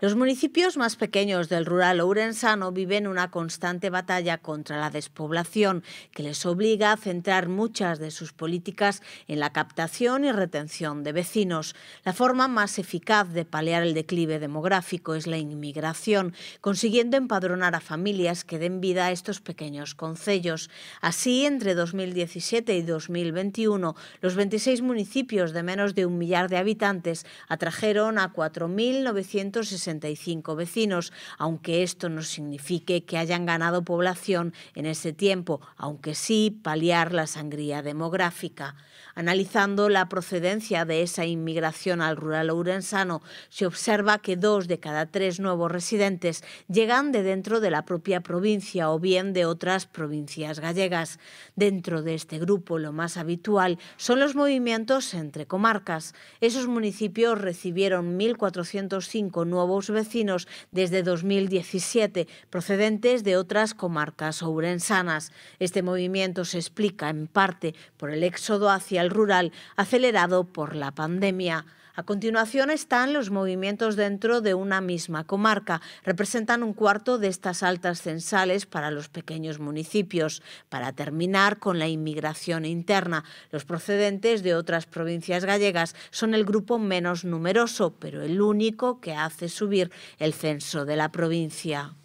Los municipios más pequeños del rural ourensano viven una constante batalla contra la despoblación que les obliga a centrar muchas de sus políticas en la captación y retención de vecinos. La forma más eficaz de paliar el declive demográfico es la inmigración, consiguiendo empadronar a familias que den vida a estos pequeños concellos. Así, entre 2017 y 2021, los 26 municipios de menos de un millar de habitantes atrajeron a 4.960 vecinos, aunque esto no signifique que hayan ganado población en ese tiempo, aunque sí paliar la sangría demográfica. Analizando la procedencia de esa inmigración al rural ourensano, se observa que dos de cada tres nuevos residentes llegan de dentro de la propia provincia o bien de otras provincias gallegas. Dentro de este grupo, lo más habitual son los movimientos entre comarcas. Esos municipios recibieron 1.405 nuevos vecinos desde 2017, procedentes de otras comarcas ourensanas. Este movimiento se explica en parte por el éxodo hacia el rural acelerado por la pandemia. A continuación están los movimientos dentro de una misma comarca. Representan un cuarto de estas altas censales para los pequeños municipios, para terminar con la inmigración interna. Los procedentes de otras provincias gallegas son el grupo menos numeroso, pero el único que hace subir el censo de la provincia.